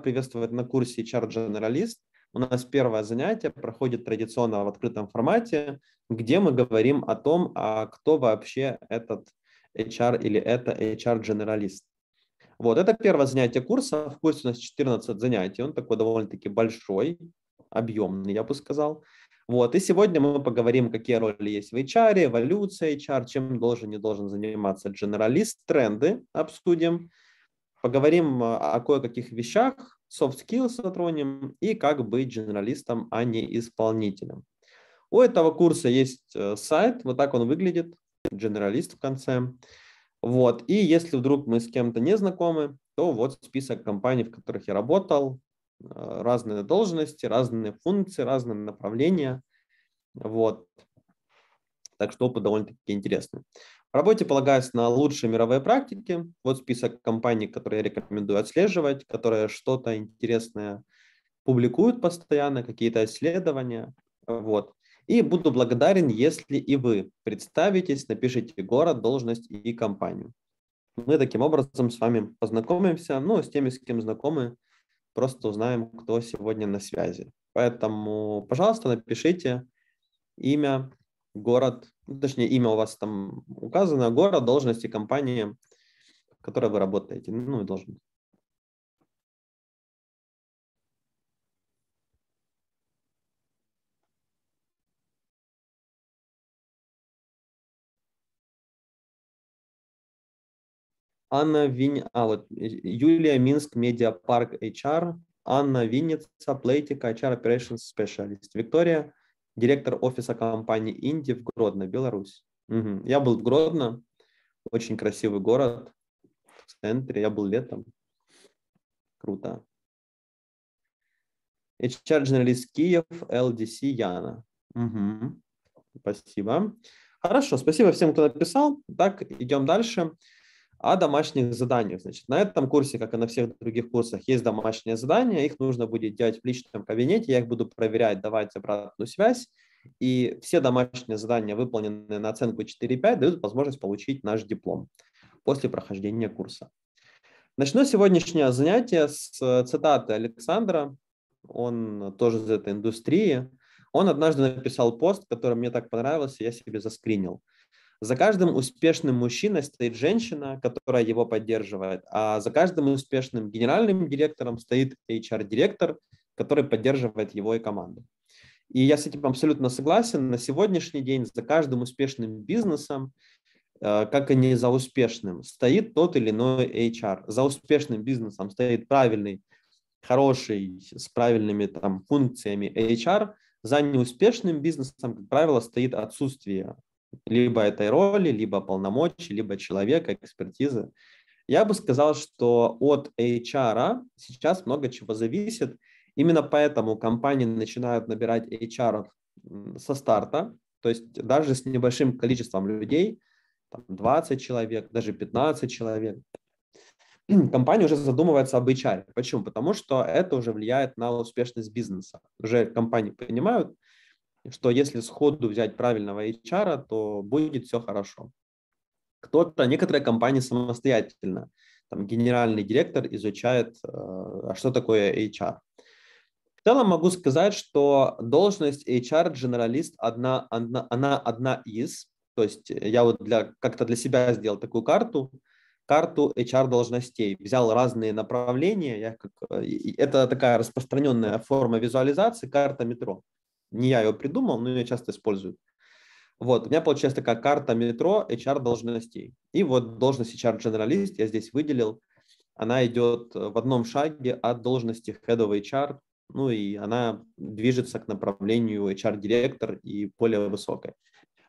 приветствовать на курсе HR Generalist. У нас первое занятие проходит традиционно в открытом формате, где мы говорим о том, а кто вообще этот HR или это HR-генералист. Вот, это первое занятие курса. В курсе у нас 14 занятий. Он такой довольно-таки большой, объемный, я бы сказал. Вот, и сегодня мы поговорим, какие роли есть в HR, эволюция HR, чем должен, не должен заниматься генералист, тренды обсудим – Поговорим э, о кое-каких вещах, soft skills затронем и как быть генералистом, а не исполнителем. У этого курса есть э, сайт, вот так он выглядит, генералист в конце. Вот. И если вдруг мы с кем-то не знакомы, то вот список компаний, в которых я работал, э, разные должности, разные функции, разные направления. Вот. Так что опыт довольно-таки интересный. В работе полагаюсь на лучшие мировые практики. Вот список компаний, которые я рекомендую отслеживать, которые что-то интересное публикуют постоянно, какие-то исследования. Вот. И буду благодарен, если и вы представитесь, напишите город, должность и компанию. Мы таким образом с вами познакомимся, ну, с теми, с кем знакомы, просто узнаем, кто сегодня на связи. Поэтому, пожалуйста, напишите имя, город, ну, точнее, имя у вас там указано, город, должность и компания, в которой вы работаете, ну и должность. Анна Винь... А, вот, Юлия Минск, Медиапарк HR. Анна Винница, Плейтика, HR Operations Specialist. Виктория директор офиса компании Инди в Гродно, Беларусь. Угу. Я был в Гродно, очень красивый город, в центре, я был летом. Круто. HR-журналист Киев, LDC Яна. Угу. Спасибо. Хорошо, спасибо всем, кто написал. Так, идем дальше о а домашних заданиях. Значит, на этом курсе, как и на всех других курсах, есть домашние задания. Их нужно будет делать в личном кабинете. Я их буду проверять, давать обратную связь. И все домашние задания, выполненные на оценку 4.5, дают возможность получить наш диплом после прохождения курса. Начну сегодняшнее занятие с э, цитаты Александра. Он тоже из этой индустрии. Он однажды написал пост, который мне так понравился, я себе заскринил. За каждым успешным мужчиной стоит женщина, которая его поддерживает, а за каждым успешным генеральным директором стоит HR-директор, который поддерживает его и команду. И я с этим абсолютно согласен. На сегодняшний день за каждым успешным бизнесом, э, как и не за успешным, стоит тот или иной HR. За успешным бизнесом стоит правильный, хороший, с правильными там, функциями HR. За неуспешным бизнесом, как правило, стоит отсутствие либо этой роли, либо полномочий, либо человека, экспертизы. Я бы сказал, что от HR сейчас много чего зависит. Именно поэтому компании начинают набирать HR со старта, то есть даже с небольшим количеством людей, 20 человек, даже 15 человек, компания уже задумывается об HR. Почему? Потому что это уже влияет на успешность бизнеса. Уже компании понимают, что если сходу взять правильного HR, то будет все хорошо. Кто-то, некоторые компании самостоятельно, там генеральный директор изучает, э, а что такое HR. В целом могу сказать, что должность hr генералист одна, одна, она одна из, то есть я вот для, как-то для себя сделал такую карту, карту HR-должностей, взял разные направления, я как, э, это такая распространенная форма визуализации, карта метро. Не я ее придумал, но ее часто использую. Вот, у меня получается такая карта метро HR должностей. И вот должность HR-дженералист я здесь выделил. Она идет в одном шаге от должности Head of HR, ну и она движется к направлению HR-директор и более высокой.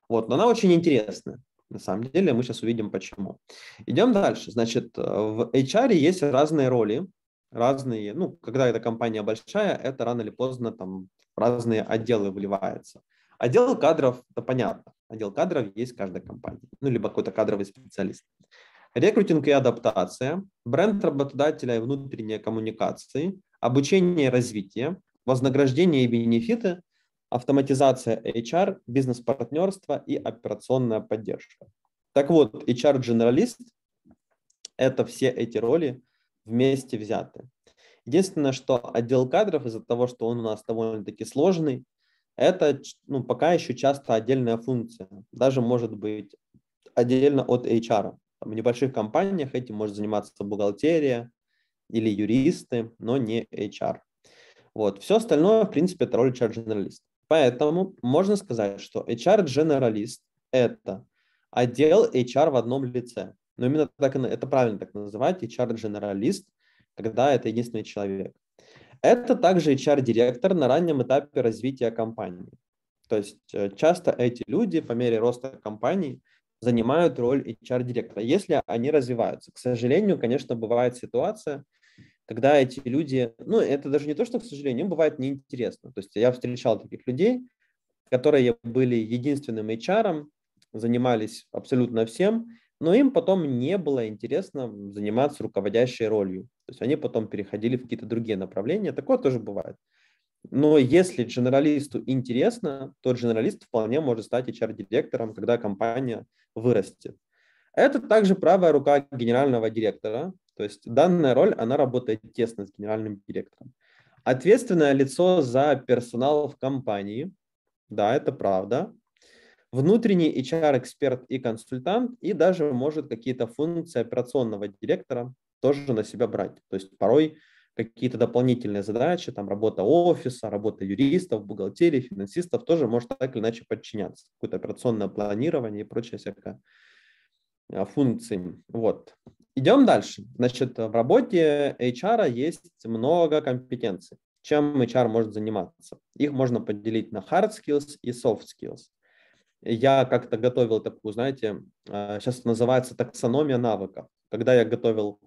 Вот, но она очень интересная. На самом деле мы сейчас увидим, почему. Идем дальше. Значит, в HR есть разные роли, разные, ну, когда эта компания большая, это рано или поздно там разные отделы вливаются. Отдел кадров, это понятно. Отдел кадров есть в каждой компании, ну, либо какой-то кадровый специалист. Рекрутинг и адаптация, бренд работодателя и внутренние коммуникации, обучение и развитие, вознаграждение и бенефиты, автоматизация HR, бизнес-партнерство и операционная поддержка. Так вот, HR-дженералист – это все эти роли вместе взяты. Единственное, что отдел кадров из-за того, что он у нас довольно-таки сложный, это ну, пока еще часто отдельная функция, даже может быть отдельно от HR. в небольших компаниях этим может заниматься бухгалтерия или юристы, но не HR. Вот. Все остальное, в принципе, это роль HR-дженералиста. Поэтому можно сказать, что HR-дженералист – это отдел HR в одном лице. Но именно так это правильно так называть, HR-дженералист – когда это единственный человек. Это также HR-директор на раннем этапе развития компании. То есть э, часто эти люди по мере роста компании занимают роль HR-директора, если они развиваются. К сожалению, конечно, бывает ситуация, когда эти люди, ну, это даже не то, что, к сожалению, им бывает неинтересно. То есть я встречал таких людей, которые были единственным HR, занимались абсолютно всем, но им потом не было интересно заниматься руководящей ролью. То есть они потом переходили в какие-то другие направления. Такое тоже бывает. Но если дженералисту интересно, то дженералист вполне может стать HR-директором, когда компания вырастет. Это также правая рука генерального директора. То есть данная роль, она работает тесно с генеральным директором. Ответственное лицо за персонал в компании. Да, это правда. Внутренний HR-эксперт и консультант, и даже может какие-то функции операционного директора, тоже на себя брать. То есть порой какие-то дополнительные задачи, там работа офиса, работа юристов, бухгалтерии, финансистов тоже может так или иначе подчиняться. Какое-то операционное планирование и прочее всякое а, функции. Вот. Идем дальше. Значит, в работе HR есть много компетенций. Чем HR может заниматься? Их можно поделить на hard skills и soft skills. Я как-то готовил такую, знаете, сейчас а, называется таксономия навыков. Когда я готовил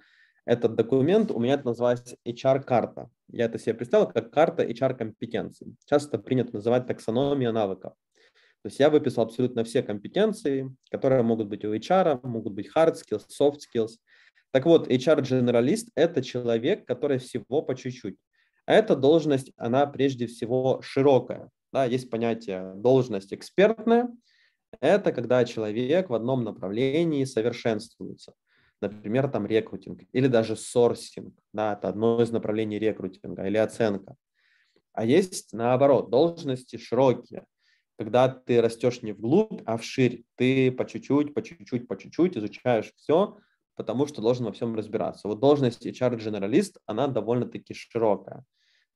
этот документ, у меня это называлось HR-карта. Я это себе представил как карта HR-компетенций. Часто принято называть таксономия навыков. То есть я выписал абсолютно все компетенции, которые могут быть у HR, могут быть hard skills, soft skills. Так вот, HR-дженералист генералист – это человек, который всего по чуть-чуть. А эта должность, она прежде всего широкая. Да, есть понятие должность экспертная. Это когда человек в одном направлении совершенствуется например, там рекрутинг или даже сорсинг, да, это одно из направлений рекрутинга или оценка. А есть, наоборот, должности широкие, когда ты растешь не вглубь, а вширь, ты по чуть-чуть, по чуть-чуть, по чуть-чуть изучаешь все, потому что должен во всем разбираться. Вот должность HR-дженералист, она довольно-таки широкая.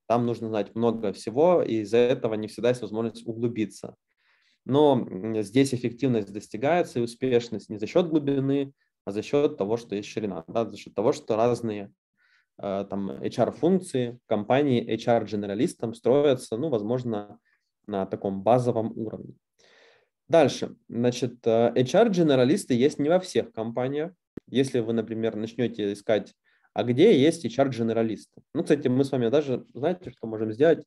Там нужно знать много всего, и из-за этого не всегда есть возможность углубиться. Но здесь эффективность достигается и успешность не за счет глубины, а за счет того, что есть ширина, да, за счет того, что разные э, там HR-функции компании HR-генералистам строятся, ну, возможно, на таком базовом уровне. Дальше, значит, HR-генералисты э, есть не во всех компаниях. Если вы, например, начнете искать, а где есть HR-генералисты. Ну, кстати, мы с вами даже, знаете, что можем сделать?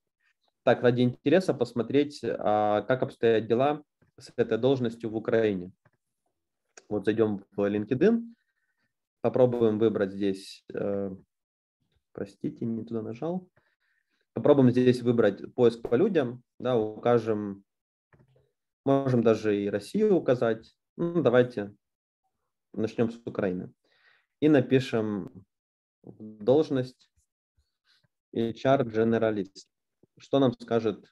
Так, ради интереса посмотреть, а, как обстоят дела с этой должностью в Украине. Вот зайдем в LinkedIn, попробуем выбрать здесь, э, простите, не туда нажал. Попробуем здесь выбрать поиск по людям, да, укажем, можем даже и Россию указать. Ну, давайте начнем с Украины. И напишем должность HR Generalist. Что нам скажет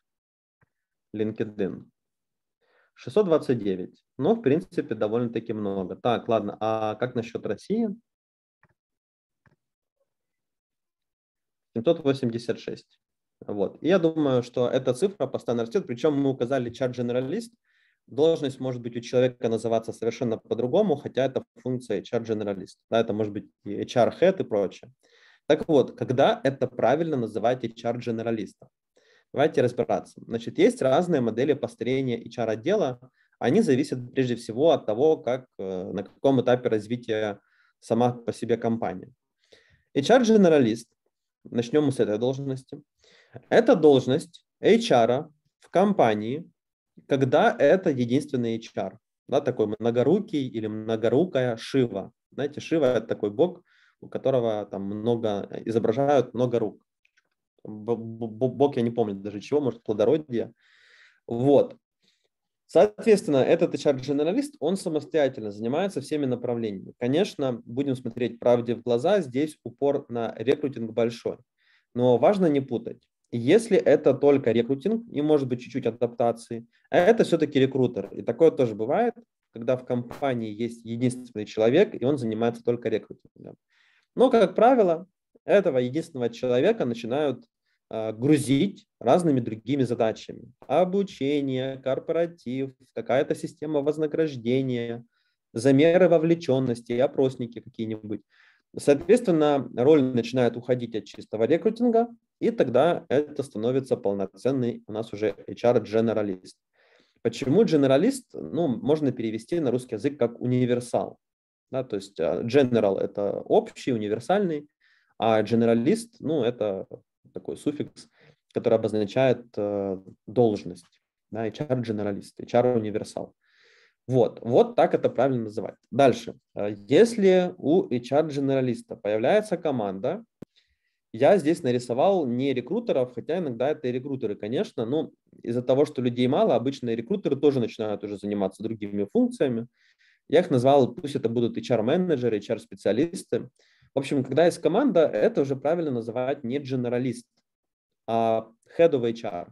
LinkedIn? 629 но, в принципе, довольно-таки много. Так, ладно, а как насчет России? 786. Вот. И я думаю, что эта цифра постоянно растет, причем мы указали чар-генералист, должность может быть у человека называться совершенно по-другому, хотя это функция HR-генералист. Да, это может быть и HR-head и прочее. Так вот, когда это правильно называть hr генералиста Давайте разбираться. Значит, есть разные модели построения HR-отдела они зависят прежде всего от того, как, э, на каком этапе развития сама по себе компания. HR-генералист, начнем мы с этой должности, это должность HR в компании, когда это единственный HR, да, такой многорукий или многорукая Шива. Знаете, Шива – это такой бог, у которого там много, изображают много рук. Бог, я не помню даже чего, может, плодородие. Вот. Соответственно, этот HR-дженералист, он самостоятельно занимается всеми направлениями. Конечно, будем смотреть правде в глаза, здесь упор на рекрутинг большой. Но важно не путать. Если это только рекрутинг и, может быть, чуть-чуть адаптации, а это все-таки рекрутер. И такое тоже бывает, когда в компании есть единственный человек, и он занимается только рекрутингом. Но, как правило, этого единственного человека начинают а, грузить разными другими задачами. Обучение, корпоратив, какая-то система вознаграждения, замеры вовлеченности, опросники какие-нибудь. Соответственно, роль начинает уходить от чистого рекрутинга, и тогда это становится полноценный у нас уже HR-дженералист. Почему дженералист? Ну, можно перевести на русский язык как универсал. Да, то есть general а, – это общий, универсальный, а generalist, ну, это такой суффикс, который обозначает э, должность, да, HR-дженералист, HR-универсал. Вот, вот так это правильно называть. Дальше. Э, если у HR-дженералиста появляется команда, я здесь нарисовал не рекрутеров, хотя иногда это и рекрутеры, конечно, но из-за того, что людей мало, обычные рекрутеры тоже начинают уже заниматься другими функциями. Я их назвал, пусть это будут HR-менеджеры, HR-специалисты. В общем, когда есть команда, это уже правильно называть не generalist, а head of HR.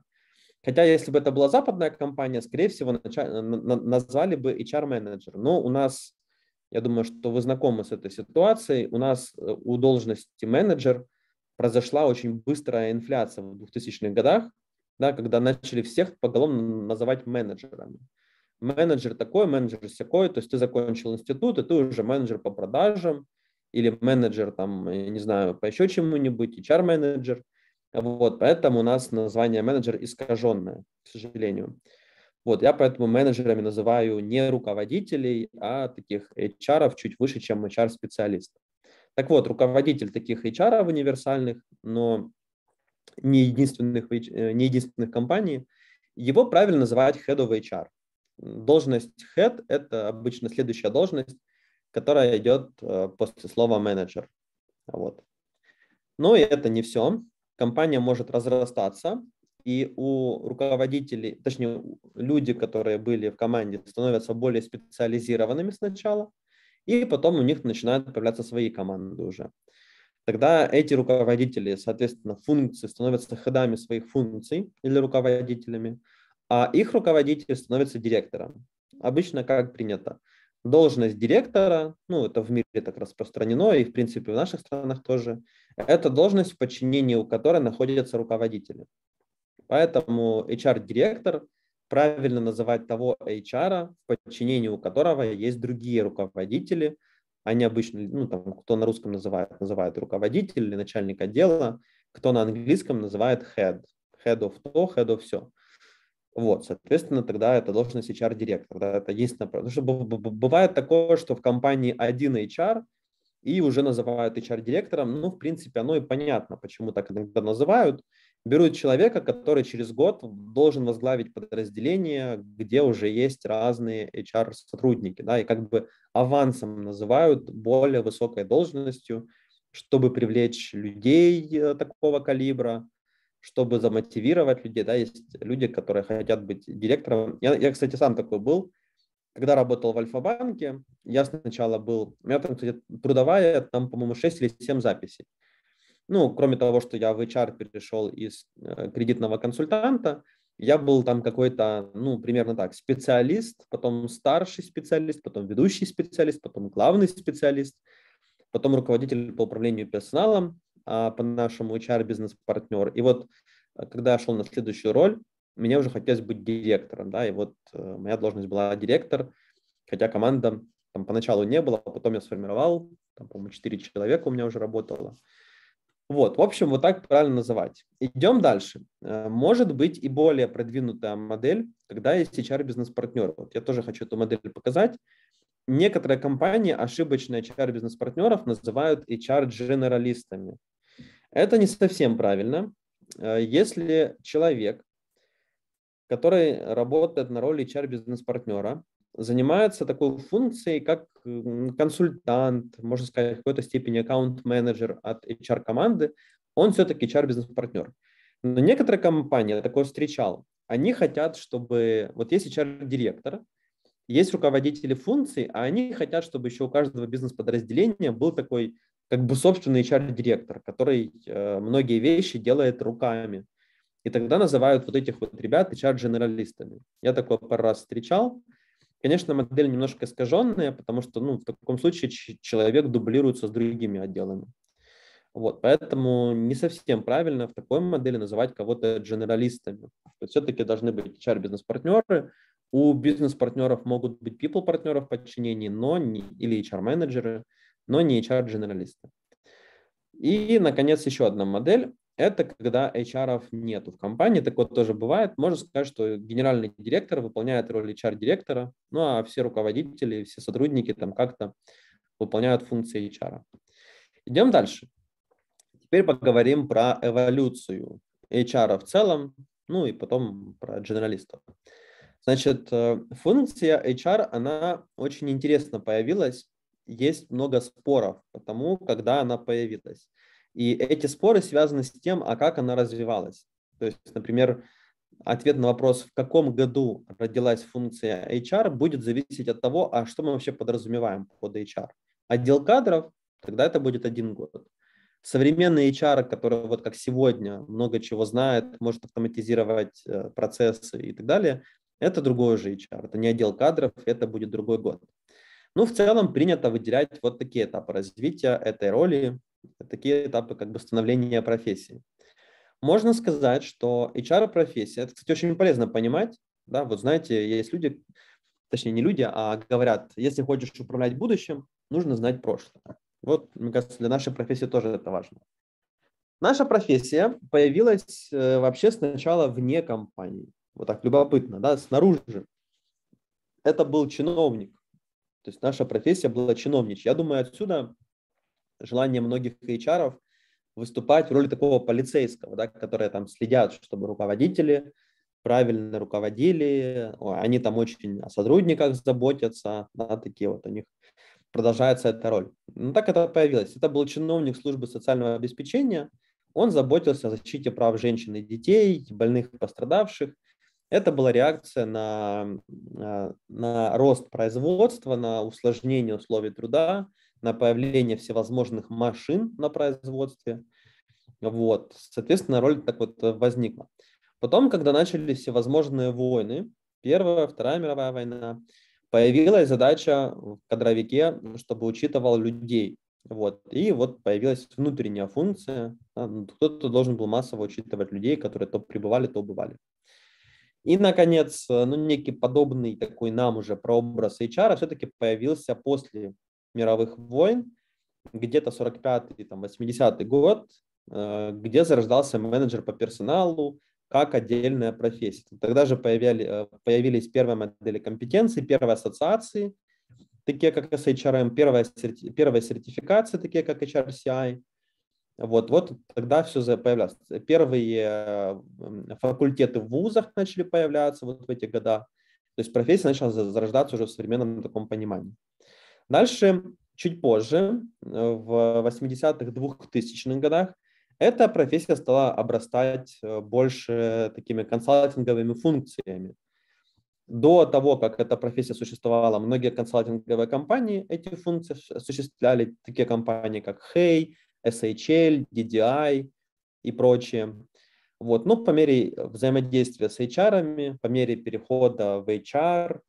Хотя, если бы это была западная компания, скорее всего, э, назвали бы HR-менеджер. Но у нас, я думаю, что вы знакомы с этой ситуацией, у нас э, у должности менеджер произошла очень быстрая инфляция в 2000-х годах, да, когда начали всех поголовно называть менеджерами. Менеджер такой, менеджер всякой, то есть ты закончил институт, и ты уже менеджер по продажам, или менеджер, там, я не знаю, по еще чему-нибудь, HR-менеджер. Вот, поэтому у нас название менеджер искаженное, к сожалению. Вот, я поэтому менеджерами называю не руководителей, а таких HR чуть выше, чем hr специалист Так вот, руководитель таких HR универсальных, но не единственных, э, не единственных компаний, его правильно называть Head of HR. Должность Head – это обычно следующая должность, которая идет э, после слова менеджер. Вот. Но ну и это не все. Компания может разрастаться, и у руководителей, точнее, люди, которые были в команде, становятся более специализированными сначала, и потом у них начинают появляться свои команды уже. Тогда эти руководители, соответственно, функции становятся ходами своих функций или руководителями, а их руководитель становится директором. Обычно как принято должность директора, ну, это в мире так распространено, и, в принципе, в наших странах тоже, это должность, в подчинении у которой находятся руководители. Поэтому HR-директор правильно называть того HR, в подчинении у которого есть другие руководители, они обычно, ну, там, кто на русском называет, называет руководитель или начальник отдела, кто на английском называет head, head of то, head of все. Вот, соответственно, тогда это должность HR-директора. Да, это единственное, направление. Потому что бывает такое, что в компании один HR, и уже называют HR-директором. Ну, в принципе, оно и понятно, почему так иногда называют. Берут человека, который через год должен возглавить подразделение, где уже есть разные HR-сотрудники, да, и как бы авансом называют более высокой должностью, чтобы привлечь людей э, такого калибра, чтобы замотивировать людей, да, есть люди, которые хотят быть директором. Я, я кстати, сам такой был. Когда работал в Альфа-банке, я сначала был, у меня там, кстати, трудовая, там, по-моему, 6 или 7 записей. Ну, кроме того, что я в HR перешел из э, кредитного консультанта, я был там какой-то, ну, примерно так, специалист, потом старший специалист, потом ведущий специалист, потом главный специалист, потом руководитель по управлению персоналом, а, по-нашему HR-бизнес-партнер. И вот э, когда я шел на следующую роль, мне уже хотелось быть директором, да, и вот э, моя должность была директор, хотя команда там поначалу не было, а потом я сформировал, там, по-моему, 4 человека у меня уже работало. Вот, в общем, вот так правильно называть. Идем дальше. Э, может быть и более продвинутая модель, когда есть HR-бизнес-партнер. Вот я тоже хочу эту модель показать некоторые компании ошибочно HR-бизнес-партнеров называют HR-дженералистами. Это не совсем правильно. Э, если человек, который работает на роли HR-бизнес-партнера, занимается такой функцией, как консультант, можно сказать, в какой-то степени аккаунт-менеджер от HR-команды, он все-таки HR-бизнес-партнер. Но некоторые компании, я такое встречал, они хотят, чтобы вот есть HR-директор – есть руководители функций, а они хотят, чтобы еще у каждого бизнес-подразделения был такой как бы собственный HR-директор, который э, многие вещи делает руками. И тогда называют вот этих вот ребят HR-генералистами. Я такое пару раз встречал. Конечно, модель немножко искаженная, потому что ну, в таком случае человек дублируется с другими отделами. Вот, поэтому не совсем правильно в такой модели называть кого-то генералистами. То есть все-таки должны быть HR-бизнес-партнеры, у бизнес-партнеров могут быть people-партнеров в но не, или HR-менеджеры, но не HR-дженералисты. И, наконец, еще одна модель. Это когда HR нету в компании, так вот тоже бывает. Можно сказать, что генеральный директор выполняет роль HR-директора, ну а все руководители, все сотрудники там как-то выполняют функции HR. Идем дальше. Теперь поговорим про эволюцию HR в целом, ну и потом про дженералистов. Значит, э, функция HR, она очень интересно появилась. Есть много споров по тому, когда она появилась. И эти споры связаны с тем, а как она развивалась. То есть, например, ответ на вопрос, в каком году родилась функция HR, будет зависеть от того, а что мы вообще подразумеваем под HR. Отдел кадров, тогда это будет один год. Современные HR, которые вот как сегодня много чего знает, может автоматизировать э, процессы и так далее, это другой уже HR, это не отдел кадров, это будет другой год. Ну, в целом принято выделять вот такие этапы развития этой роли, такие этапы как бы становления профессии. Можно сказать, что HR-профессия, это, кстати, очень полезно понимать, да, вот знаете, есть люди, точнее не люди, а говорят, если хочешь управлять будущим, нужно знать прошлое. Вот, мне кажется, для нашей профессии тоже это важно. Наша профессия появилась э, вообще сначала вне компании вот так любопытно, да, снаружи, это был чиновник. То есть наша профессия была чиновничья. Я думаю, отсюда желание многих HR выступать в роли такого полицейского, да, которые там следят, чтобы руководители правильно руководили, они там очень о сотрудниках заботятся, да, такие вот у них продолжается эта роль. Ну, так это появилось. Это был чиновник службы социального обеспечения, он заботился о защите прав женщин и детей, больных и пострадавших – это была реакция на, а, на рост производства, на усложнение условий труда, на появление всевозможных машин на производстве. Вот, соответственно, роль так вот возникла. Потом, когда начались всевозможные войны, Первая, Вторая мировая война, появилась задача в кадровике, чтобы учитывал людей. Вот. И вот появилась внутренняя функция. А, ну, кто-то должен был массово учитывать людей, которые то прибывали, то убывали. И, наконец, э, ну, некий подобный такой нам уже прообраз HR все-таки появился после мировых войн, где-то 45-80 й там й год, э, где зарождался менеджер по персоналу как отдельная профессия. Тогда же появили, э, появились первые модели компетенций, первые ассоциации, такие как SHRM, эм, первая, первая сертификация, такие как HRCI – вот, вот тогда все появлялось. Первые э, факультеты в вузах начали появляться вот в эти года. То есть профессия начала зарождаться уже в современном таком понимании. Дальше, чуть позже, э, в 80-х, 2000-х годах, эта профессия стала обрастать э, больше такими консалтинговыми функциями. До того, как эта профессия существовала, многие консалтинговые компании эти функции осуществляли, такие компании как Hey, SHL, DDI и прочее. Вот. Но ну, по мере взаимодействия с HR, по мере перехода в HR,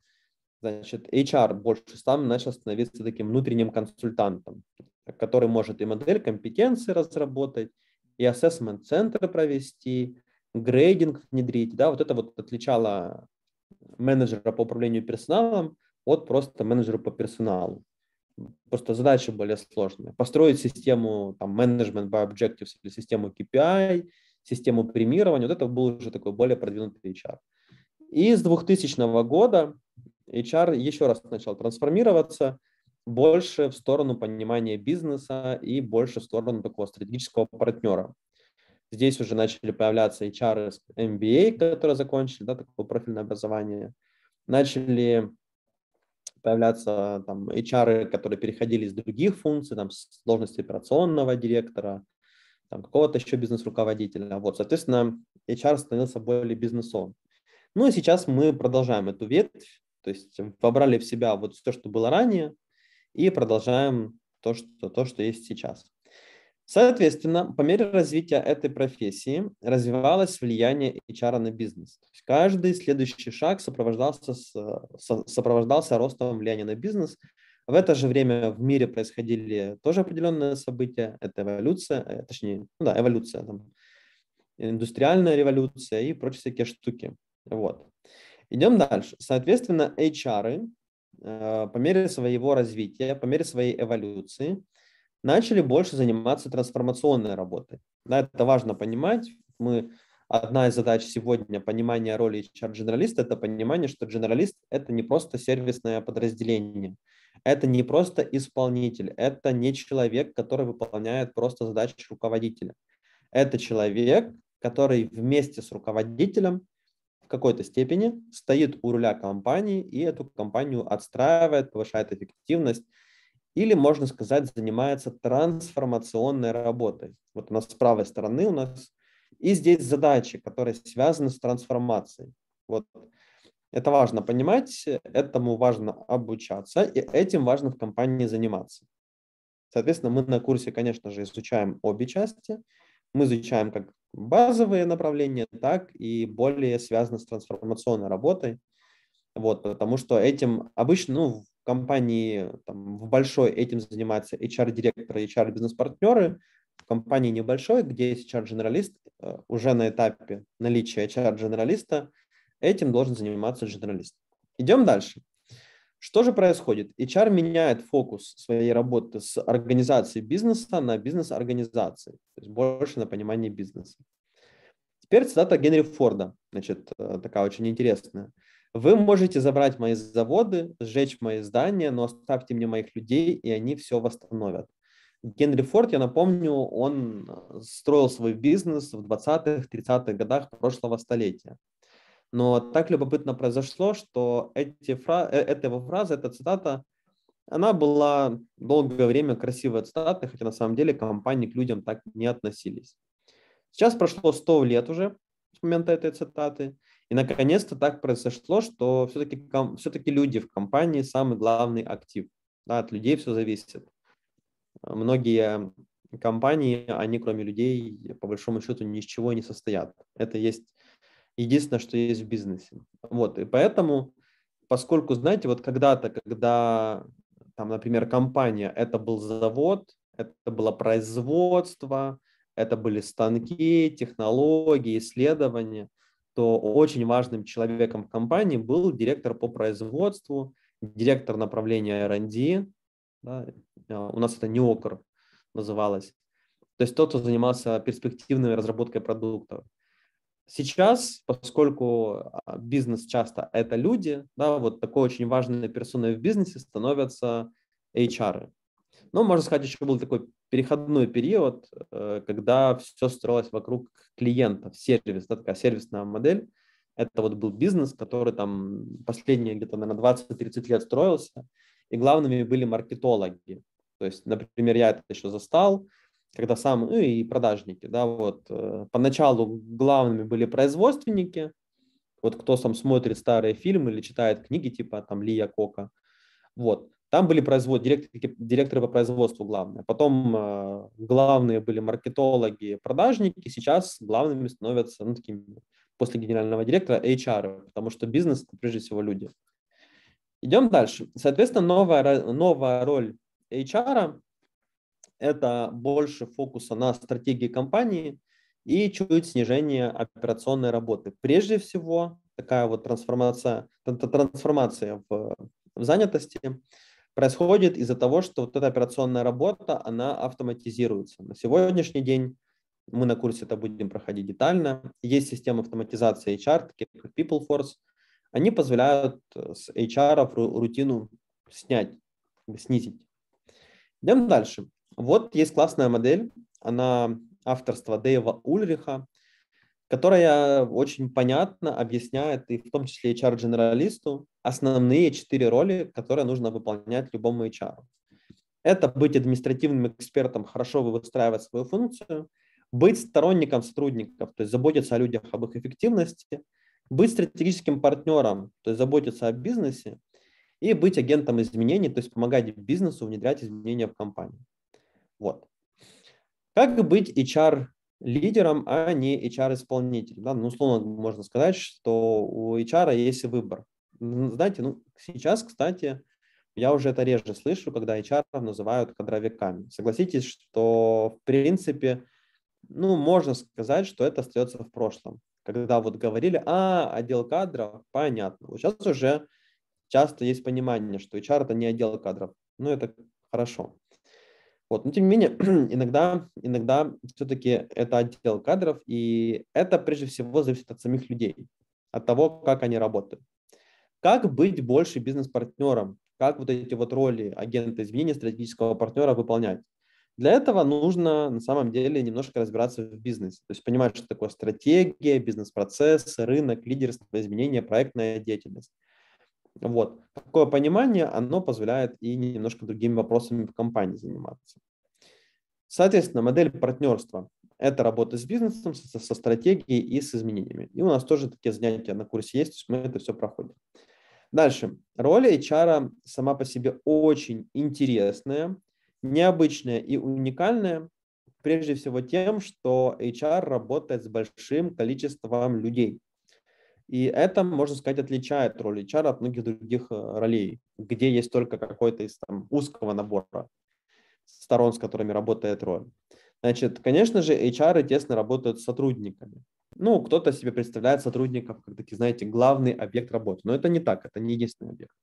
значит, HR больше сам начал становиться таким внутренним консультантом, который может и модель компетенции разработать, и assessment центр провести, грейдинг внедрить. Да, вот это вот отличало менеджера по управлению персоналом от просто менеджера по персоналу просто задачи более сложные. Построить систему там, management by objectives или систему KPI, систему премирования, вот это был уже такой более продвинутый HR. И с 2000 года HR еще раз начал трансформироваться больше в сторону понимания бизнеса и больше в сторону такого стратегического партнера. Здесь уже начали появляться HR с MBA, которые закончили да, такое профильное образование. Начали появляться там HR, которые переходили из других функций, там, с должности операционного директора, там, какого-то еще бизнес-руководителя. Вот, соответственно, HR становился более бизнесом. Ну и сейчас мы продолжаем эту ветвь, то есть вобрали в себя вот все, что было ранее, и продолжаем то, что, то, что есть сейчас. Соответственно, по мере развития этой профессии развивалось влияние HR на бизнес. То есть каждый следующий шаг сопровождался, с, сопровождался ростом влияния на бизнес. В это же время в мире происходили тоже определенные события. Это эволюция, э, точнее, ну да, эволюция, там, индустриальная революция и прочие всякие штуки. Вот. Идем дальше. Соответственно, HR э, по мере своего развития, по мере своей эволюции – начали больше заниматься трансформационной работой. Да, это важно понимать. Мы одна из задач сегодня понимания роли HR-дженералиста – это понимание, что дженералист – это не просто сервисное подразделение, это не просто исполнитель, это не человек, который выполняет просто задачи руководителя. Это человек, который вместе с руководителем в какой-то степени стоит у руля компании и эту компанию отстраивает, повышает эффективность или, можно сказать, занимается трансформационной работой. Вот у нас с правой стороны у нас и здесь задачи, которые связаны с трансформацией. Вот. Это важно понимать, этому важно обучаться, и этим важно в компании заниматься. Соответственно, мы на курсе, конечно же, изучаем обе части. Мы изучаем как базовые направления, так и более связаны с трансформационной работой. Вот, потому что этим обычно, ну, компании там, в большой этим занимаются HR-директоры, HR-бизнес-партнеры, в компании небольшой, где есть hr генералист э, уже на этапе наличия hr генералиста этим должен заниматься генералист. Идем дальше. Что же происходит? HR меняет фокус своей работы с организации бизнеса на бизнес-организации, то есть больше на понимание бизнеса. Теперь цитата Генри Форда, значит, э, такая очень интересная – вы можете забрать мои заводы, сжечь мои здания, но оставьте мне моих людей, и они все восстановят. Генри Форд, я напомню, он э, строил свой бизнес в 20-х, 30-х годах прошлого столетия. Но так любопытно произошло, что эти фра... Э, эта его фраза, эта цитата, она была долгое время красивой цитатой, хотя на самом деле компании к людям так не относились. Сейчас прошло 100 лет уже с момента этой цитаты, и наконец-то так произошло, что все-таки все таки люди в компании самый главный актив. Да, от людей все зависит. Многие компании, они кроме людей, по большому счету, ни с чего не состоят. Это есть единственное, что есть в бизнесе. Вот, и поэтому, поскольку, знаете, вот когда-то, когда, там, например, компания, это был завод, это было производство, это были станки, технологии, исследования – то очень важным человеком компании был директор по производству, директор направления R&D, да, а, у нас это не ОКР называлось, то есть тот, кто занимался перспективной разработкой продуктов. Сейчас, поскольку а, бизнес часто это люди, да, вот такой очень важной персоной в бизнесе становятся HR. Ну, можно сказать, еще был такой переходной период, э, когда все строилось вокруг клиентов, сервис, да, такая сервисная модель. Это вот был бизнес, который там последние где-то, наверное, 20-30 лет строился, и главными были маркетологи. То есть, например, я это еще застал, когда сам, ну и продажники, да, вот. Э, поначалу главными были производственники, вот кто там смотрит старые фильмы или читает книги типа там Лия Кока, вот. Там были производ... директоры, директоры по производству главные, потом э, главные были маркетологи, продажники, сейчас главными становятся, ну, такими, после генерального директора, HR, потому что бизнес – прежде всего люди. Идем дальше. Соответственно, новая, новая роль HR – это больше фокуса на стратегии компании и чуть снижение операционной работы. Прежде всего, такая вот трансформация, трансформация в, в занятости – происходит из-за того, что вот эта операционная работа, она автоматизируется. На сегодняшний день мы на курсе это будем проходить детально. Есть система автоматизации HR, такие как PeopleForce. Они позволяют э, с HR рутину снять, снизить. Идем дальше. Вот есть классная модель. Она авторство Дэйва Ульриха которая очень понятно объясняет, и в том числе HR-генералисту, основные четыре роли, которые нужно выполнять любому HR. Это быть административным экспертом, хорошо выстраивать свою функцию, быть сторонником сотрудников, то есть заботиться о людях, об их эффективности, быть стратегическим партнером, то есть заботиться о бизнесе, и быть агентом изменений, то есть помогать бизнесу внедрять изменения в компании. Вот. Как быть HR лидером, а не HR-исполнителем. Да? Ну, условно можно сказать, что у HR есть выбор. Знаете, ну, сейчас, кстати, я уже это реже слышу, когда HR называют кадровиками. Согласитесь, что, в принципе, ну, можно сказать, что это остается в прошлом. Когда вот говорили, а, отдел кадров, понятно. Вот сейчас уже часто есть понимание, что HR – это не отдел кадров. Ну, это хорошо. Вот. Но тем не менее, иногда, иногда все-таки это отдел кадров, и это прежде всего зависит от самих людей, от того, как они работают. Как быть больше бизнес-партнером? Как вот эти вот роли агента изменения стратегического партнера выполнять? Для этого нужно на самом деле немножко разбираться в бизнесе, то есть понимать, что такое стратегия, бизнес-процесс, рынок, лидерство, изменения, проектная деятельность. Вот. Такое понимание, оно позволяет и немножко другими вопросами в компании заниматься. Соответственно, модель партнерства – это работа с бизнесом, со, со стратегией и с изменениями. И у нас тоже такие занятия на курсе есть, то есть мы это все проходим. Дальше. Роль HR сама по себе очень интересная, необычная и уникальная, прежде всего тем, что HR работает с большим количеством людей – и это, можно сказать, отличает роль HR от многих других э, ролей, где есть только какой-то из там, узкого набора сторон, с которыми работает роль. Значит, конечно же, HR тесно работают с сотрудниками. Ну, кто-то себе представляет сотрудников как такие, знаете, главный объект работы. Но это не так, это не единственный объект.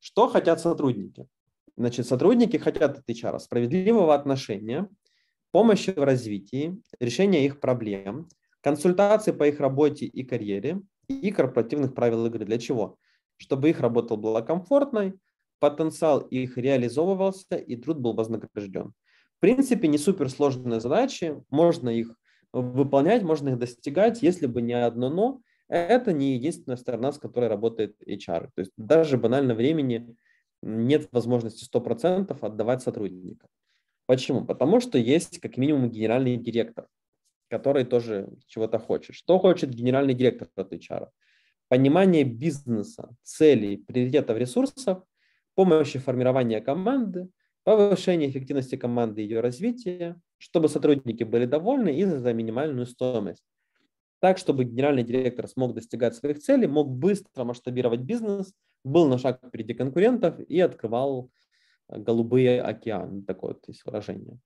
Что хотят сотрудники? Значит, сотрудники хотят от HR справедливого отношения, помощи в развитии, решения их проблем, консультации по их работе и карьере, и корпоративных правил игры. Для чего? Чтобы их работа была комфортной, потенциал их реализовывался и труд был вознагражден. В принципе, не суперсложные задачи, можно их выполнять, можно их достигать, если бы не одно «но». Это не единственная сторона, с которой работает HR. То есть даже банально времени нет возможности 100% отдавать сотрудника. Почему? Потому что есть как минимум генеральный директор – который тоже чего-то хочет. Что хочет генеральный директор от HR? Понимание бизнеса, целей, приоритетов, ресурсов, помощи формирования команды, повышение эффективности команды и ее развития, чтобы сотрудники были довольны и за минимальную стоимость. Так, чтобы генеральный директор смог достигать своих целей, мог быстро масштабировать бизнес, был на шаг впереди конкурентов и открывал э, голубые океаны, такое вот есть выражение.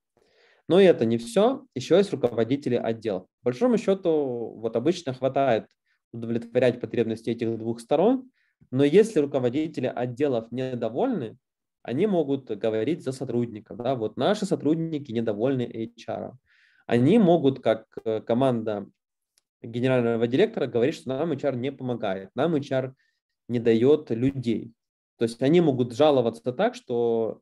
Но и это не все. Еще есть руководители отделов. По большому счету, вот обычно хватает удовлетворять потребности этих двух сторон, но если руководители отделов недовольны, они могут говорить за сотрудников. Да? Вот наши сотрудники недовольны HR. Они могут, как э, команда генерального директора, говорить, что нам HR не помогает, нам HR не дает людей. То есть они могут жаловаться так, что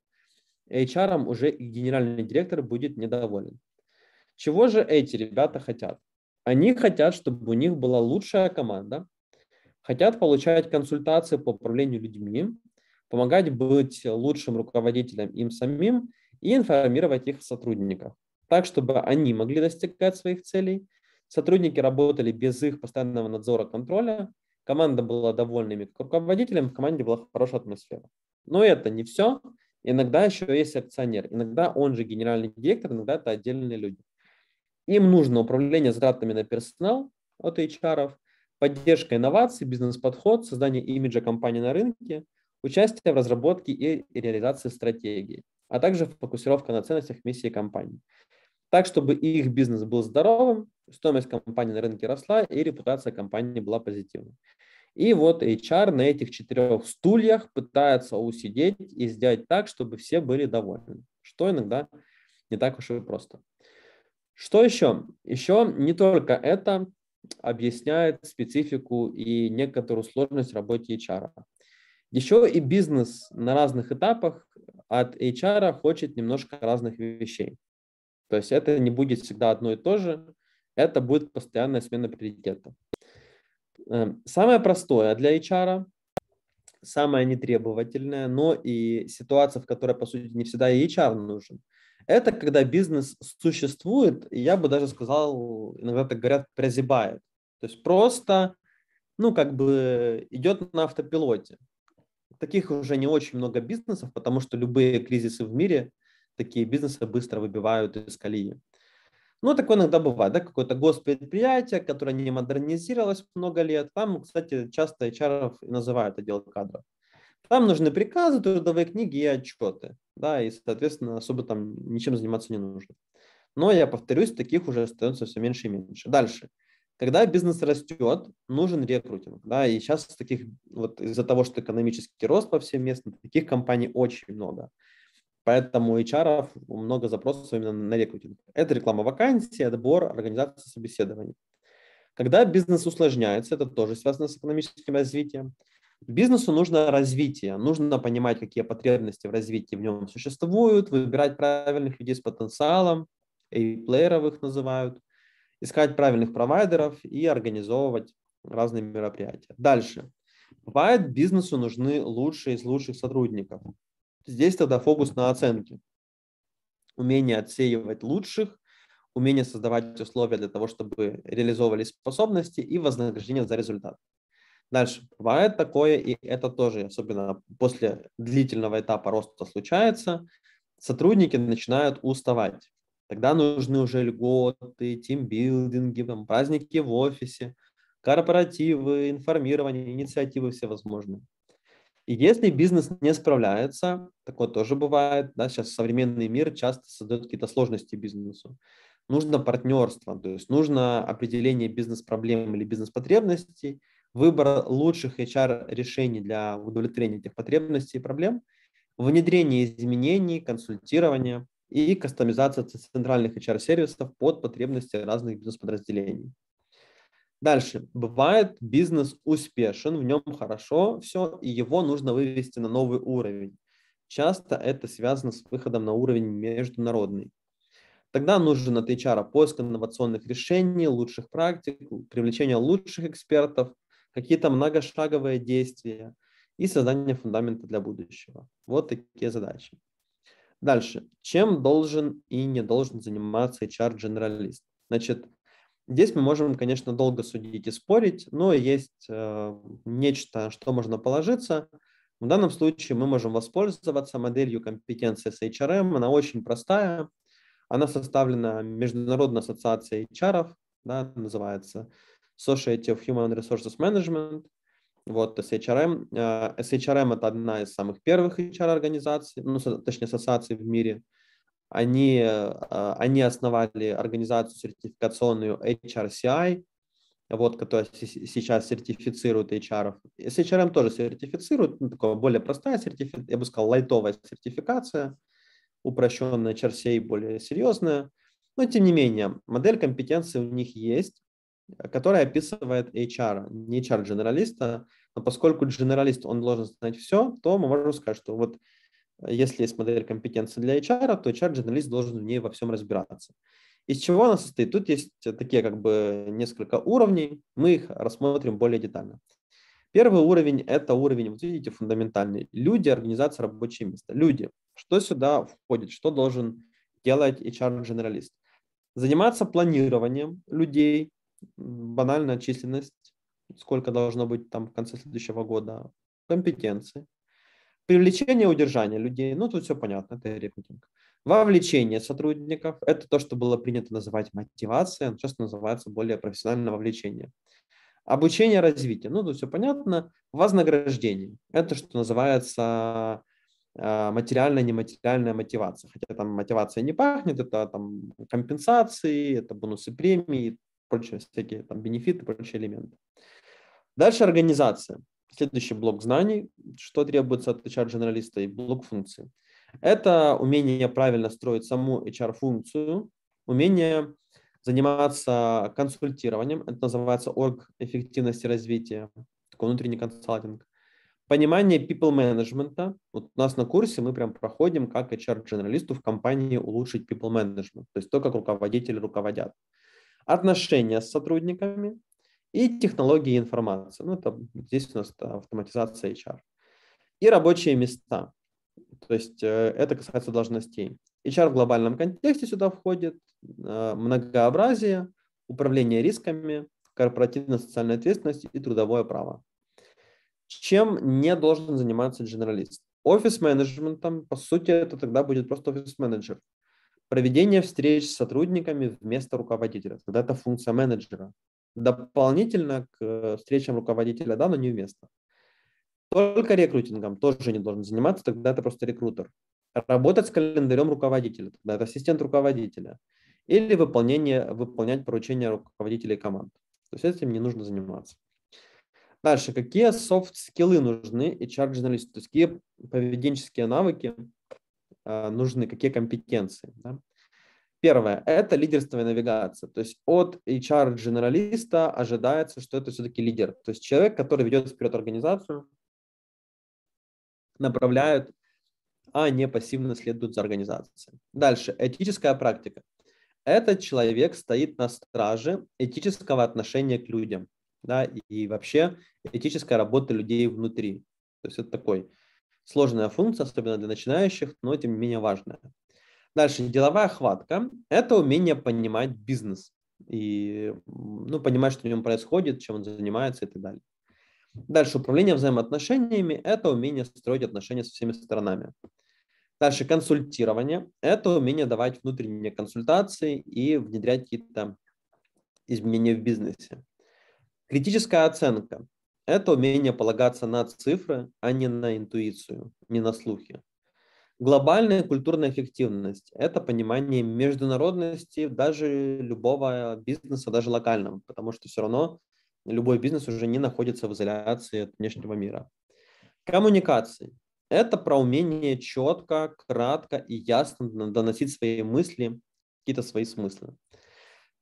HR уже генеральный директор будет недоволен. Чего же эти ребята хотят? Они хотят, чтобы у них была лучшая команда, хотят получать консультации по управлению людьми, помогать быть лучшим руководителем им самим и информировать их сотрудников, так, чтобы они могли достигать своих целей, сотрудники работали без их постоянного надзора контроля, команда была довольными как руководителем, в команде была хорошая атмосфера. Но это не все. Иногда еще есть акционер, иногда он же генеральный директор, иногда это отдельные люди. Им нужно управление затратами на персонал от HR, поддержка инноваций, бизнес-подход, создание имиджа компании на рынке, участие в разработке и реализации стратегии, а также фокусировка на ценностях миссии компании. Так, чтобы их бизнес был здоровым, стоимость компании на рынке росла и репутация компании была позитивной. И вот HR на этих четырех стульях пытается усидеть и сделать так, чтобы все были довольны, что иногда не так уж и просто. Что еще? Еще не только это объясняет специфику и некоторую сложность работы работе HR. Еще и бизнес на разных этапах от HR хочет немножко разных вещей. То есть это не будет всегда одно и то же, это будет постоянная смена приоритетов. Эм, самое простое для HR, самое нетребовательное, но и ситуация, в которой, по сути, не всегда и HR нужен. Это когда бизнес существует, я бы даже сказал, иногда так говорят, прозябает. То есть просто, ну, как бы идет на автопилоте. Таких уже не очень много бизнесов, потому что любые кризисы в мире, такие бизнесы быстро выбивают из колеи. Ну, такое иногда бывает, да, какое-то госпредприятие, которое не модернизировалось много лет. Там, кстати, часто HR называют отдел кадров. Там нужны приказы, трудовые книги и отчеты, да, и, соответственно, особо там ничем заниматься не нужно. Но, я повторюсь, таких уже остается все меньше и меньше. Дальше. Когда бизнес растет, нужен рекрутинг. Да, и сейчас таких, вот из-за того, что экономический рост повсеместно, таких компаний очень много. Поэтому HR много запросов именно на рекрутинг. Это реклама вакансий, отбор, организация собеседований. Когда бизнес усложняется, это тоже связано с экономическим развитием. Бизнесу нужно развитие, нужно понимать, какие потребности в развитии в нем существуют, выбирать правильных людей с потенциалом, A-плееров их называют, искать правильных провайдеров и организовывать разные мероприятия. Дальше. Бывает, бизнесу нужны лучшие из лучших сотрудников. Здесь тогда фокус на оценке. Умение отсеивать лучших, умение создавать условия для того, чтобы реализовывались способности и вознаграждение за результат. Дальше бывает такое, и это тоже, особенно после длительного этапа роста случается, сотрудники начинают уставать. Тогда нужны уже льготы, тимбилдинги, там, праздники в офисе, корпоративы, информирование, инициативы всевозможные. И если бизнес не справляется, такое тоже бывает, да, сейчас современный мир часто создает какие-то сложности бизнесу. Нужно партнерство, то есть нужно определение бизнес-проблем или бизнес-потребностей, выбор лучших HR-решений для удовлетворения этих потребностей и проблем, внедрение изменений, консультирование и кастомизация центральных HR-сервисов под потребности разных бизнес-подразделений. Дальше. Бывает бизнес успешен, в нем хорошо все, и его нужно вывести на новый уровень. Часто это связано с выходом на уровень международный. Тогда нужен от HR поиск инновационных решений, лучших практик, привлечение лучших экспертов, какие-то многошаговые действия и создание фундамента для будущего. Вот такие задачи. Дальше. Чем должен и не должен заниматься HR-дженералист? Значит, Здесь мы можем, конечно, долго судить и спорить, но есть э, нечто, что можно положиться. В данном случае мы можем воспользоваться моделью компетенции с HRM. Она очень простая. Она составлена Международной ассоциацией HR, да, называется Society of Human Resources Management. Вот SHRM. SHRM э, – это одна из самых первых HR-организаций, ну, точнее, ассоциаций в мире – они, а, они основали организацию сертификационную HRCI, вот, которая сейчас сертифицирует HR. С HRM тоже сертифицирует ну, такое более простая сертификация, я бы сказал, лайтовая сертификация, упрощенная HRCI более серьезная. Но тем не менее, модель компетенции у них есть, которая описывает HR, не hr генералиста, но поскольку генералист он должен знать все, то мы можем сказать, что вот если есть модель компетенции для HR, то HR-журналист должен в ней во всем разбираться. Из чего она состоит? Тут есть такие как бы несколько уровней, мы их рассмотрим более детально. Первый уровень – это уровень, вот видите, фундаментальный. Люди, организация, рабочее место. Люди. Что сюда входит? Что должен делать HR-журналист? Заниматься планированием людей, банальная численность, сколько должно быть там в конце следующего года, компетенции, Привлечение, удержание людей, ну тут все понятно, это рекрутинг. Вовлечение сотрудников, это то, что было принято называть мотивацией, сейчас называется более профессиональное вовлечение. Обучение, развитие, ну тут все понятно. Вознаграждение, это что называется а, материальная, нематериальная мотивация. Хотя там мотивация не пахнет, это там компенсации, это бонусы премии, прочие всякие там бенефиты, прочие элементы. Дальше организация. Следующий блок знаний, что требуется от HR-журналиста и блок функций. Это умение правильно строить саму HR-функцию, умение заниматься консультированием, это называется орг эффективности развития, такой внутренний консалтинг. Понимание people management. Вот у нас на курсе мы прям проходим, как HR-журналисту в компании улучшить people management, то есть то, как руководители руководят. Отношения с сотрудниками, и технологии информации. Ну, это, здесь у нас автоматизация HR. И рабочие места. То есть э, это касается должностей. HR в глобальном контексте сюда входит э, многообразие, управление рисками, корпоративная социальная ответственность и трудовое право. Чем не должен заниматься дженералист? Офис-менеджментом, по сути, это тогда будет просто офис-менеджер. Проведение встреч с сотрудниками вместо руководителя. Тогда это функция менеджера дополнительно к встречам руководителя да, но неуместно. Только рекрутингом тоже не должен заниматься, тогда это просто рекрутер. Работать с календарем руководителя, тогда это ассистент руководителя. Или выполнение, выполнять поручения руководителей команд. То есть этим не нужно заниматься. Дальше, какие софт-скиллы нужны и журналисту То есть какие поведенческие навыки э, нужны, какие компетенции? Да? Первое – это лидерство и навигация. То есть от HR-дженералиста ожидается, что это все-таки лидер. То есть человек, который ведет вперед организацию, направляют, а не пассивно следуют за организацией. Дальше – этическая практика. Этот человек стоит на страже этического отношения к людям да, и вообще этическая работа людей внутри. То есть это такой сложная функция, особенно для начинающих, но тем не менее важная. Дальше, деловая хватка – это умение понимать бизнес и ну, понимать, что в нем происходит, чем он занимается и так далее. Дальше, управление взаимоотношениями – это умение строить отношения со всеми сторонами. Дальше, консультирование – это умение давать внутренние консультации и внедрять какие-то изменения в бизнесе. Критическая оценка – это умение полагаться на цифры, а не на интуицию, не на слухи. Глобальная культурная эффективность – это понимание международности даже любого бизнеса, даже локального, потому что все равно любой бизнес уже не находится в изоляции от внешнего мира. Коммуникации – это про умение четко, кратко и ясно доносить свои мысли, какие-то свои смыслы.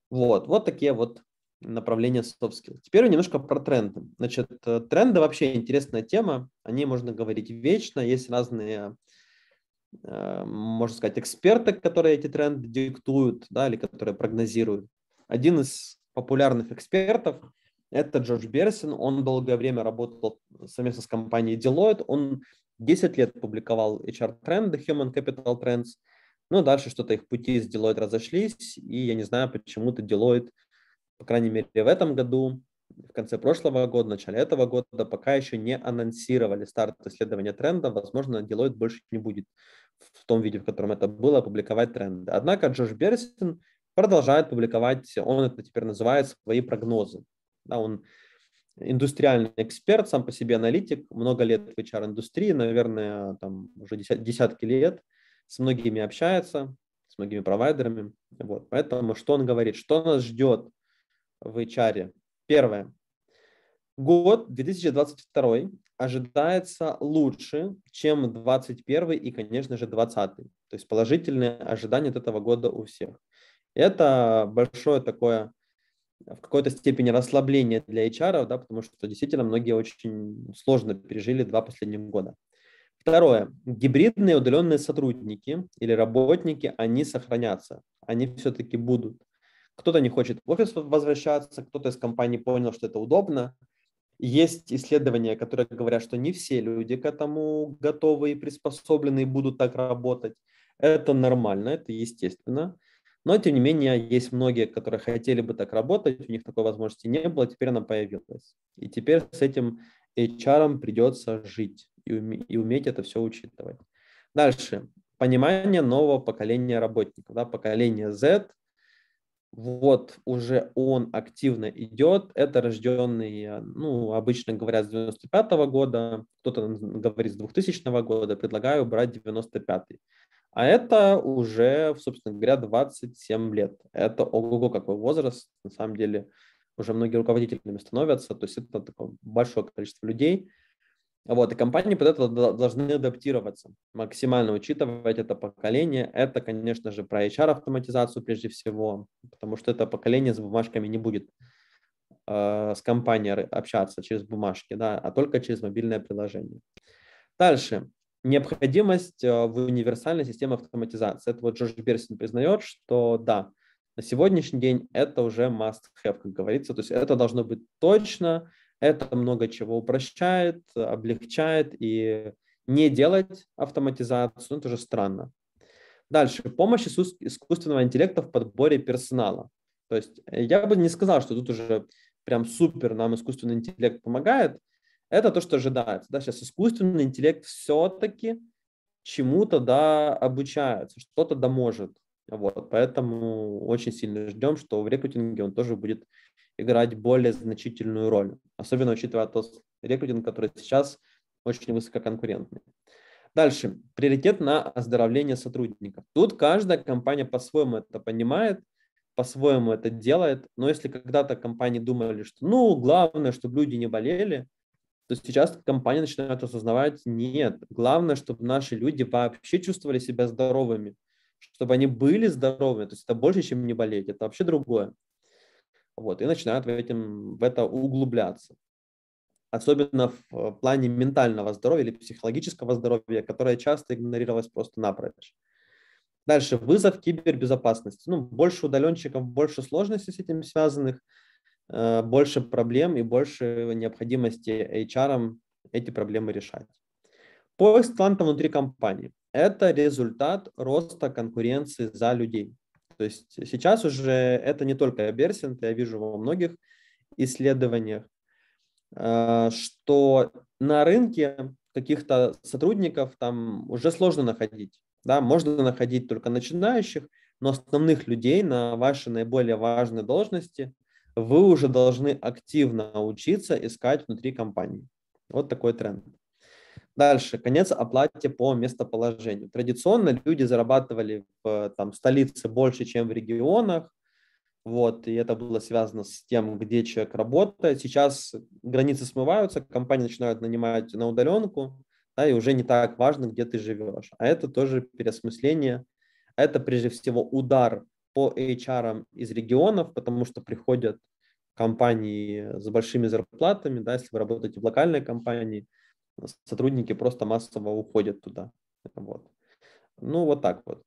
Вот, вот такие вот направления soft skills. Теперь немножко про тренды. Значит, э, тренды вообще интересная тема, о ней можно говорить вечно, есть разные Э, можно сказать, эксперты, которые эти тренды диктуют, да, или которые прогнозируют. Один из популярных экспертов – это Джордж Берсон. Он долгое время работал совместно с компанией Deloitte. Он 10 лет публиковал HR-тренды, Human Capital Trends. Ну, дальше что-то их пути с Deloitte разошлись, и я не знаю, почему-то Deloitte, по крайней мере, в этом году в конце прошлого года, в начале этого года, пока еще не анонсировали старт исследования тренда, возможно, Deloitte больше не будет в том виде, в котором это было, публиковать тренды. Однако Джош Берсин продолжает публиковать, он это теперь называет, свои прогнозы. Да, он индустриальный эксперт, сам по себе аналитик, много лет в HR-индустрии, наверное, там уже десятки лет, с многими общается, с многими провайдерами. Вот. Поэтому что он говорит, что нас ждет в HR Первое. Год 2022 ожидается лучше, чем 2021 и, конечно же, 2020. То есть положительные ожидания от этого года у всех. Это большое такое в какой-то степени расслабление для HR, да, потому что действительно многие очень сложно пережили два последних года. Второе. Гибридные удаленные сотрудники или работники, они сохранятся, они все-таки будут кто-то не хочет в офис возвращаться, кто-то из компании понял, что это удобно. Есть исследования, которые говорят, что не все люди к этому готовы и приспособлены и будут так работать. Это нормально, это естественно. Но, тем не менее, есть многие, которые хотели бы так работать, у них такой возможности не было, теперь она появилась. И теперь с этим HR придется жить и, уме- и уметь это все учитывать. Дальше. Понимание нового поколения работников, да, поколение Z, вот уже он активно идет, это рожденные, э, ну, обычно говорят с 95 -го года, кто-то говорит с 2000 года, предлагаю брать 95 -й. А это уже, собственно говоря, 27 лет. Это ого-го какой возраст, на самом деле уже многие руководителями становятся, то есть это такое большое количество людей, вот, и компании под это должны адаптироваться, максимально учитывать это поколение. Это, конечно же, про HR-автоматизацию прежде всего, потому что это поколение с бумажками не будет э, с компанией общаться через бумажки, да, а только через мобильное приложение. Дальше. Необходимость э, в универсальной системе автоматизации. Это вот Джордж Берсин признает, что да, на сегодняшний день это уже must have, как говорится. То есть это должно быть точно, это много чего упрощает, облегчает и не делать автоматизацию, ну, это же странно. Дальше, помощь искусственного интеллекта в подборе персонала. То есть э, я бы не сказал, что тут уже прям супер нам искусственный интеллект помогает. Это то, что ожидается. Да? Сейчас искусственный интеллект все-таки чему-то да, обучается, что-то да может. Вот, поэтому очень сильно ждем, что в рекрутинге он тоже будет играть более значительную роль, особенно учитывая тот рекрутинг, который сейчас очень высококонкурентный. Дальше. Приоритет на оздоровление сотрудников. Тут каждая компания по-своему это понимает, по-своему это делает. Но если когда-то компании думали, что ну, главное, чтобы люди не болели, то сейчас компании начинают осознавать, нет, главное, чтобы наши люди вообще чувствовали себя здоровыми чтобы они были здоровыми, то есть это больше, чем не болеть, это вообще другое. Вот, и начинают в, этом, в это углубляться. Особенно в э, плане ментального здоровья или психологического здоровья, которое часто игнорировалось просто напрочь. Дальше вызов кибербезопасности. Ну, больше удаленщиков, больше сложностей с этим связанных, э, больше проблем и больше необходимости HR эти проблемы решать. Поиск таланта внутри компании это результат роста конкуренции за людей. То есть сейчас уже это не только Берсент, я вижу во многих исследованиях, э, что на рынке каких-то сотрудников там уже сложно находить. Да, можно находить только начинающих, но основных людей на ваши наиболее важные должности вы уже должны активно учиться искать внутри компании. Вот такой тренд. Дальше, конец оплате по местоположению. Традиционно люди зарабатывали в там, столице больше, чем в регионах, вот, и это было связано с тем, где человек работает. Сейчас границы смываются, компании начинают нанимать на удаленку, да, и уже не так важно, где ты живешь. А это тоже переосмысление. Это прежде всего удар по HR из регионов, потому что приходят компании с большими зарплатами, да, если вы работаете в локальной компании – сотрудники просто массово уходят туда. Вот. Ну, вот так вот.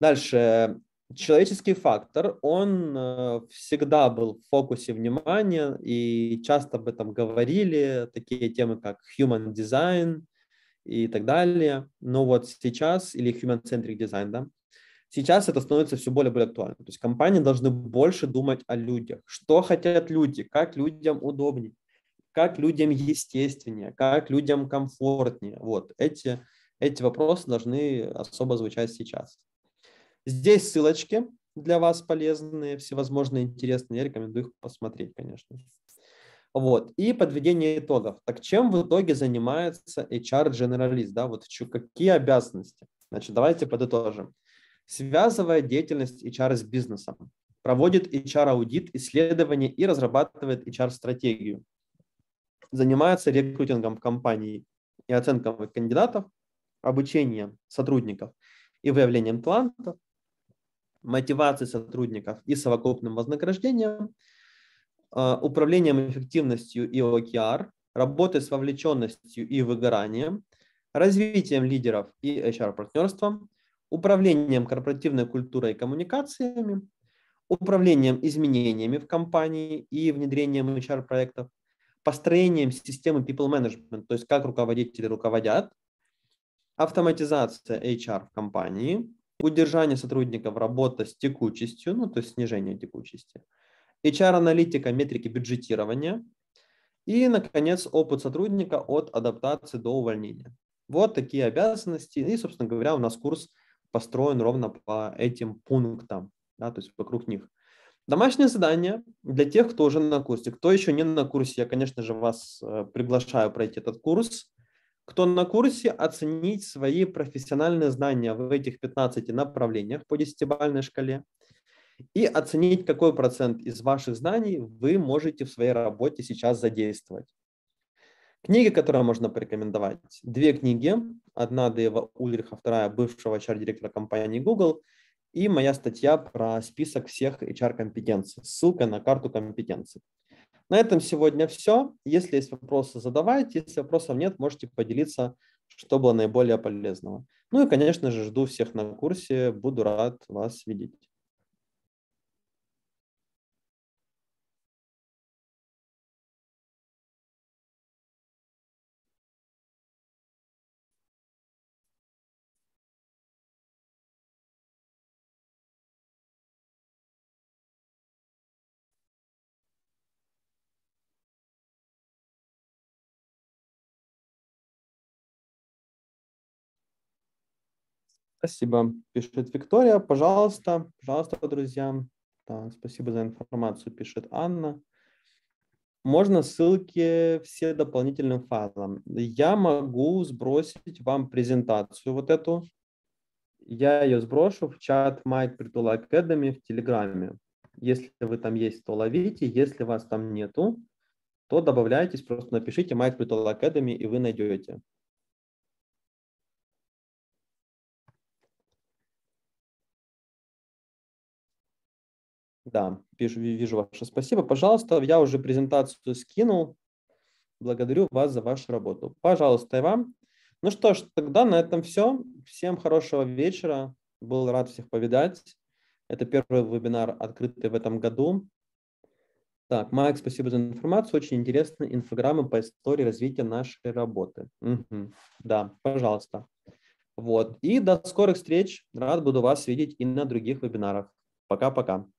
Дальше. Человеческий фактор, он э, всегда был в фокусе внимания, и часто об этом говорили, такие темы, как human design и так далее. Но вот сейчас, или human-centric design, да, сейчас это становится все более и более актуально. То есть компании должны больше думать о людях. Что хотят люди, как людям удобнее как людям естественнее, как людям комфортнее. Вот эти, эти вопросы должны особо звучать сейчас. Здесь ссылочки для вас полезные, всевозможные интересные. Я рекомендую их посмотреть, конечно. Вот. И подведение итогов. Так чем в итоге занимается HR-дженералист? Да? Вот какие обязанности? Значит, давайте подытожим. Связывая деятельность HR с бизнесом, проводит HR-аудит, исследование и разрабатывает HR-стратегию занимается рекрутингом компании и оценкой кандидатов, обучением сотрудников и выявлением талантов, мотивацией сотрудников и совокупным вознаграждением, а, управлением эффективностью и OKR, работой с вовлеченностью и выгоранием, развитием лидеров и HR-партнерством, управлением корпоративной культурой и коммуникациями, управлением изменениями в компании и внедрением HR-проектов, построением системы people management, то есть как руководители руководят, автоматизация HR в компании, удержание сотрудников, работа с текучестью, ну, то есть снижение текучести, HR-аналитика, метрики бюджетирования и, наконец, опыт сотрудника от адаптации до увольнения. Вот такие обязанности. И, собственно говоря, у нас курс построен ровно по этим пунктам, да, то есть вокруг них. Домашнее задание для тех, кто уже на курсе. Кто еще не на курсе, я, конечно же, вас э, приглашаю пройти этот курс. Кто на курсе, оценить свои профессиональные знания в этих 15 направлениях по десятибальной шкале и оценить, какой процент из ваших знаний вы можете в своей работе сейчас задействовать. Книги, которые можно порекомендовать. Две книги. Одна Дэва Ульриха, вторая бывшего HR-директора компании Google – и моя статья про список всех HR-компетенций. Ссылка на карту компетенций. На этом сегодня все. Если есть вопросы, задавайте. Если вопросов нет, можете поделиться, что было наиболее полезного. Ну и, конечно же, жду всех на курсе. Буду рад вас видеть. Спасибо, пишет Виктория. Пожалуйста, пожалуйста, друзья. Да, спасибо за информацию, пишет Анна. Можно ссылки все дополнительным файлам. Я могу сбросить вам презентацию вот эту. Я ее сброшу в чат Майк Притула Academy в Телеграме. Если вы там есть, то ловите. Если вас там нету, то добавляйтесь, просто напишите Майк Притула Academy, и вы найдете. Да, вижу, вижу ваше спасибо. Пожалуйста, я уже презентацию скинул. Благодарю вас за вашу работу. Пожалуйста, и вам. Ну что ж, тогда на этом все. Всем хорошего вечера. Был рад всех повидать. Это первый вебинар, открытый в этом году. Так, Майк, спасибо за информацию. Очень интересные инфограммы по истории развития нашей работы. Угу. Да, пожалуйста. Вот. И до скорых встреч. Рад буду вас видеть и на других вебинарах. Пока-пока.